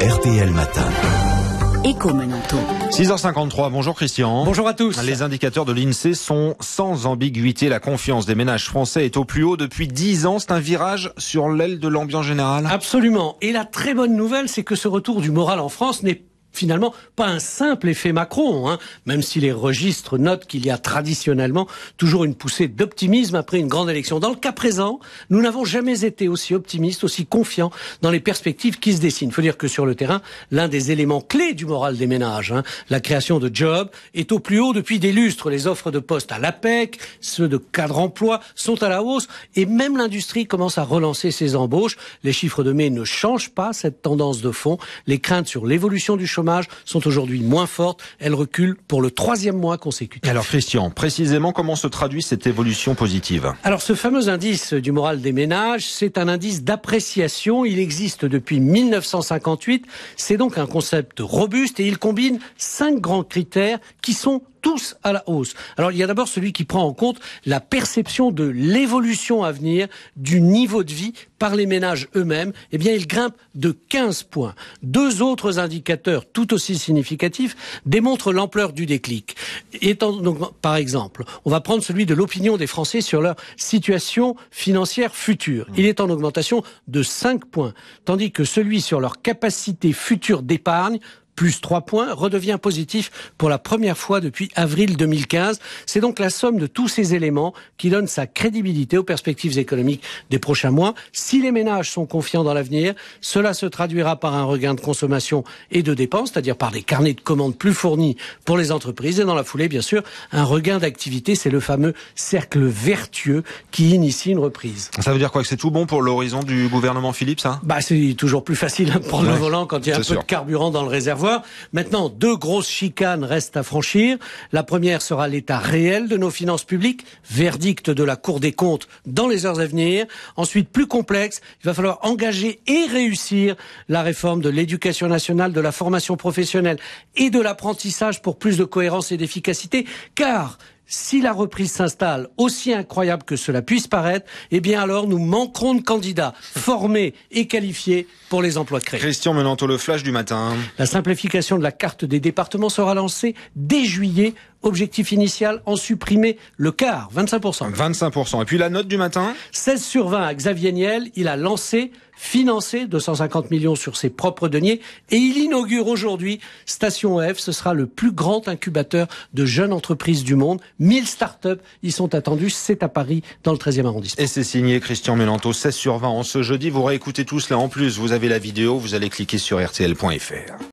RTL Matin. Écho 6h53, bonjour Christian. Bonjour à tous. Les indicateurs de l'INSEE sont sans ambiguïté. La confiance des ménages français est au plus haut depuis 10 ans. C'est un virage sur l'aile de l'ambiance générale. Absolument. Et la très bonne nouvelle, c'est que ce retour du moral en France n'est finalement pas un simple effet Macron, hein, même si les registres notent qu'il y a traditionnellement toujours une poussée d'optimisme après une grande élection. Dans le cas présent, nous n'avons jamais été aussi optimistes, aussi confiants dans les perspectives qui se dessinent. Il faut dire que sur le terrain, l'un des éléments clés du moral des ménages, hein, la création de jobs, est au plus haut depuis des lustres. Les offres de postes à l'APEC, ceux de cadre emploi sont à la hausse et même l'industrie commence à relancer ses embauches. Les chiffres de mai ne changent pas cette tendance de fond. Les craintes sur l'évolution du chômage sont aujourd'hui moins fortes. Elles reculent pour le troisième mois consécutif. Alors Christian, précisément comment se traduit cette évolution positive Alors ce fameux indice du moral des ménages, c'est un indice d'appréciation. Il existe depuis 1958. C'est donc un concept robuste et il combine cinq grands critères qui sont tous à la hausse. Alors il y a d'abord celui qui prend en compte la perception de l'évolution à venir du niveau de vie par les ménages eux-mêmes, eh bien, il grimpe de 15 points. Deux autres indicateurs tout aussi significatifs démontrent l'ampleur du déclic. Étant, donc, par exemple, on va prendre celui de l'opinion des Français sur leur situation financière future. Il est en augmentation de 5 points, tandis que celui sur leur capacité future d'épargne plus trois points, redevient positif pour la première fois depuis avril 2015. C'est donc la somme de tous ces éléments qui donne sa crédibilité aux perspectives économiques des prochains mois. Si les ménages sont confiants dans l'avenir, cela se traduira par un regain de consommation et de dépenses, c'est-à-dire par des carnets de commandes plus fournis pour les entreprises et dans la foulée, bien sûr, un regain d'activité. C'est le fameux cercle vertueux qui initie une reprise. Ça veut dire quoi Que c'est tout bon pour l'horizon du gouvernement Philippe, ça Bah, c'est toujours plus facile hein, pour prendre le volant quand il y a un peu de carburant dans le réservoir. Maintenant, deux grosses chicanes restent à franchir. La première sera l'état réel de nos finances publiques, verdict de la Cour des comptes dans les heures à venir. Ensuite, plus complexe, il va falloir engager et réussir la réforme de l'éducation nationale, de la formation professionnelle et de l'apprentissage pour plus de cohérence et d'efficacité, car si la reprise s'installe, aussi incroyable que cela puisse paraître, eh bien alors nous manquerons de candidats formés et qualifiés pour les emplois créés. Christian Menanto, le flash du matin. La simplification de la carte des départements sera lancée dès juillet Objectif initial, en supprimer le quart, 25%. 25%. Et puis la note du matin 16 sur 20 à Xavier Niel, il a lancé financé 250 millions sur ses propres deniers et il inaugure aujourd'hui Station e F. Ce sera le plus grand incubateur de jeunes entreprises du monde. 1000 start-up y sont attendus, C'est à Paris dans le 13e arrondissement. Et c'est signé Christian Melanto, 16 sur 20 en ce jeudi. Vous réécoutez tout cela en plus. Vous avez la vidéo, vous allez cliquer sur rtl.fr.